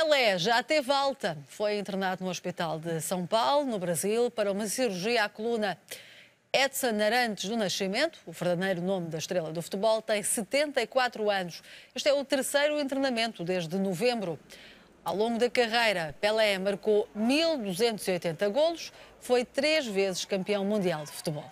Pelé já teve alta. Foi internado no Hospital de São Paulo, no Brasil, para uma cirurgia à coluna. Edson Arantes do Nascimento, o verdadeiro nome da estrela do futebol, tem 74 anos. Este é o terceiro internamento desde novembro. Ao longo da carreira, Pelé marcou 1.280 golos, foi três vezes campeão mundial de futebol.